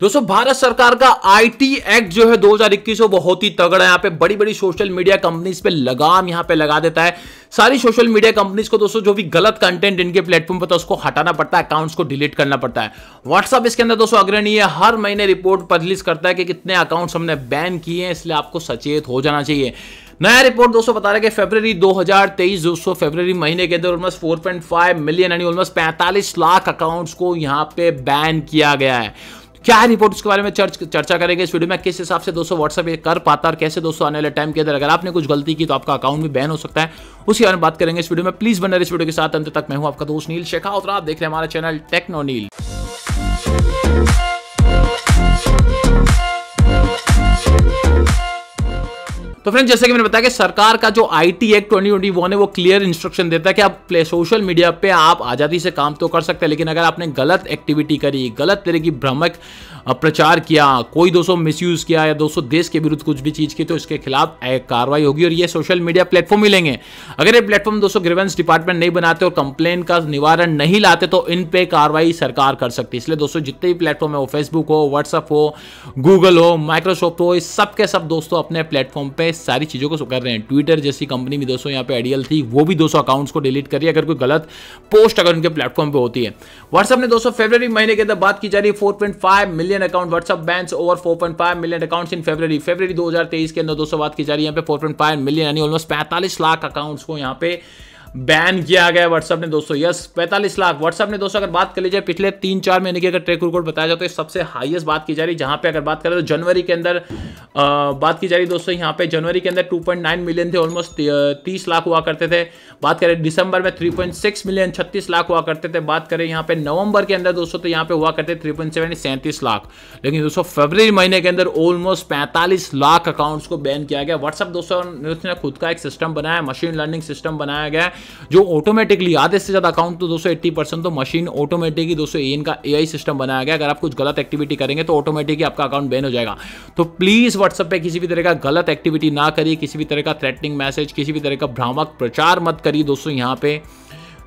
दोस्तों भारत सरकार का आईटी एक्ट जो है 2021 वो बहुत ही तगड़ा है यहाँ पे बड़ी बड़ी सोशल मीडिया कंपनीज पे लगाम यहाँ पे लगा देता है सारी सोशल मीडिया कंपनीज को दोस्तों जो भी गलत कंटेंट इनके प्लेटफॉर्म पर था उसको हटाना पड़ता है अकाउंट्स को डिलीट करना पड़ता है व्हाट्सअप इसके अंदर दोस्तों अग्रणी है हर महीने रिपोर्ट पब्लिश करता है कि कितने अकाउंट्स हमने बैन किए हैं इसलिए आपको सचेत हो जाना चाहिए नया रिपोर्ट दोस्तों बता रहे है कि फरवरी 2023 दोस्तों फेब्रवरी महीने के अंदर ऑलमोस्ट फाइव मिलियन यानी ऑलमोस्ट पैंतालीस लाख अकाउंट्स को यहां पे बैन किया गया है क्या है रिपोर्ट उसके बारे में चर्च चर्चा करेंगे इस वीडियो में किस हिसाब से दोस्तों व्हाट्सएप कर पाता है और कैसे दोस्तों आने वाले टाइम के अंदर अगर आपने कुछ गलती की तो आपका अकाउंट भी बैन हो सकता है उसके बारे में बात करेंगे इस वीडियो में प्लीज बने इस वीडियो के साथ अंत तक मैं हूँ आपका दोस्त नील शेखा और आप देख रहे हैं हमारा चैनल टेक्नो नील तो फ्रेंड जैसे कि मैंने बताया कि सरकार का जो आई टी एक्ट ट्वेंटी है वो क्लियर इंस्ट्रक्शन देता है कि आप प्ले सोशल मीडिया पे आप आज़ादी से काम तो कर सकते हैं लेकिन अगर आपने गलत एक्टिविटी करी गलत तरह की भ्रमक प्रचार किया कोई दोस्तों यूज किया या दोस्तों देश के विरुद्ध कुछ भी चीज़ की तो इसके खिलाफ कार्रवाई होगी और ये सोशल मीडिया प्लेटफॉर्म मिलेंगे अगर ये प्लेटफॉर्म दोस्तों ग्रीवेंस डिपार्टमेंट नहीं बनाते और कंप्लेन का निवारण नहीं लाते तो इन पे कार्रवाई सरकार कर सकती है इसलिए दोस्तों जितने भी प्लेटफॉर्म है वो फेसबुक हो व्हाट्सअप हो गूगल हो माइक्रोसॉफ्ट हो सबके सब दोस्तों अपने प्लेटफॉर्म पर सारी चीज़ों को कर रहे हैं ट्विटर जैसी कंपनी भी दोस्तों यहाँ पे आइडियल थी वो भी दोस्तों अकाउंट्स को डिलीट करिए अगर कोई गलत पोस्ट अगर उनके प्लेटफॉर्म पर होती है व्हाट्सअप ने दोस्तों फेबर महीने के अंदर बात की जा रही है four million million account WhatsApp bans over 4.5 million accounts in February February 2023 के अंदर दोस्तों बात की जा रही है यहाँ पे 4.5 मिलियन यानी ऑलमोस्ट पैंतालीस लाख अकाउंट्स को यहाँ पे बैन किया गया व्हाट्सएप ने दोस्तों यस पैंतालीस लाख व्हाट्सएप ने दोस्तों अगर बात कर लीजिए पिछले तीन चार महीने की अगर ट्रेक रिकॉर्ड बताया जाए तो सबसे हाईएस्ट बात की जा रही है जहां पे अगर बात करें तो जनवरी के अंदर बात की जा रही दोस्तों यहाँ पे जनवरी के अंदर 2.9 मिलियन थे ऑलमोस्ट 30 लाख हुआ करते थे बात करें दिसंबर में 3.6 मिलियन 36 लाख हुआ करते थे बात करें यहाँ पे नवंबर के अंदर दोस्तों तो यहाँ पे हुआ करते थ्री पॉइंट सैंतीस लाख लेकिन दोस्तों फरवरी महीने के अंदर ऑलमोस्ट पैंतालीस लाख अकाउंट्स को बैन किया गया व्हाट्सअप दोस्तों ने खुद का एक सिस्टम बनाया मशीन लर्निंग सिस्टम बनाया गया जो ऑटोमेटिकली आधे से ज़्यादा अकाउंट तो दोस्तों एट्टी तो मशीन ऑटोमेटिकली दोस्तों इनका ए सिस्टम बनाया गया अगर आप कुछ गलत एक्टिविटी करेंगे तो ऑटोमेटिकली आपका अकाउंट बैन हो जाएगा तो प्लीज़ व्हाट्सएप पे किसी भी तरह का गलत एक्टिविटी ना करिए किसी भी तरह का थ्रेटनिंग मैसेज किसी भी तरह का भ्रामक प्रचार मत करिए दोस्तों यहाँ पे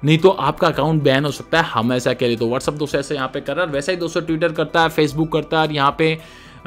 नहीं तो आपका अकाउंट बैन हो सकता है हम ऐसा कह रहे तो व्हाट्सअप दोस्तों ऐसे यहाँ पे कर रहा है वैसे ही दोस्तों ट्विटर करता है फेसबुक करता है यहाँ पे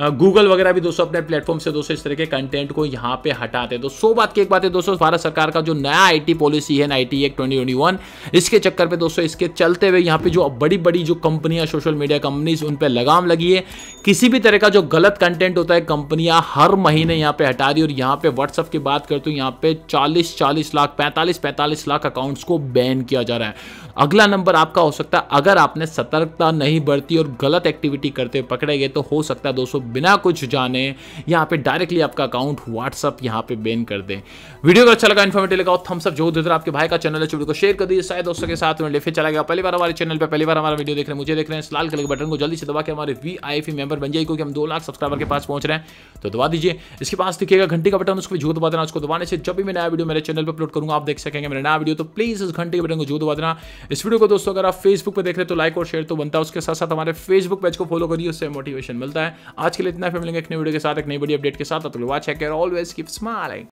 गूगल वगैरह भी दोस्तों अपने प्लेटफॉर्म से दोस्तों इस तरह के कंटेंट को यहाँ पे हटाते हैं तो सो बात की एक बात है दोस्तों भारत सरकार का जो नया आईटी पॉलिसी है टी एक्ट ट्वेंटी इसके चक्कर पे दोस्तों इसके चलते हुए यहाँ पे जो बड़ी बड़ी जो कंपनियां सोशल मीडिया कंपनीज उन पर लगाम लगी है किसी भी तरह का जो गलत कंटेंट होता है कंपनियां हर महीने यहाँ पे हटा दी और यहाँ पे व्हाट्सअप की बात करते हो यहाँ पे चालीस चालीस लाख पैंतालीस पैंतालीस लाख अकाउंट्स को बैन किया जा रहा है अगला नंबर आपका हो सकता है अगर आपने सतर्कता नहीं बरती और गलत एक्टिविटी करते पकड़े गए तो हो सकता है दोस्तों लोग बिना कुछ जाने यहाँ पे डायरेक्टली आपका अकाउंट व्हाट्सअप यहाँ पे बैन कर दें वीडियो को अच्छा लगा इन्फॉर्मेटिव लगा थम्स अप जो उधर आपके भाई का चैनल है वीडियो को शेयर कर दीजिए शायद दोस्तों के साथ में लेफे चला गया पहली बार हमारे चैनल पर पहली बार हमारा वीडियो देख रहे हैं मुझे देख रहे हैं लाल कलर के बटन को जल्दी से दबा के हमारे वी आई पी मेंबर बन जाए क्योंकि हम दो लाख सब्सक्राइबर के पास पहुंच रहे हैं तो दबा दीजिए इसके पास दिखेगा घंटी का बटन उसको जो दबा देना उसको दबाने से जब भी मैं नया वीडियो मेरे चैनल पर अपलोड करूंगा आप देख सकेंगे मेरा नया वीडियो तो प्लीज़ इस घंटे के बटन को जो दबा देना इस वीडियो को दोस्तों अगर आप फेसबुक पर देख रहे तो लाइक और शेयर तो बनता है उसके साथ साथ हमारे फेसबुक पेज को फॉलो करिए उससे मोटिवेशन मिलता है आज आज के लिए इतना फिर मिलेंगे एक नई वीडियो के साथ एक नई बड़ी अपडेट के साथ तो वॉच है ऑलवेज कीप स्माइलिंग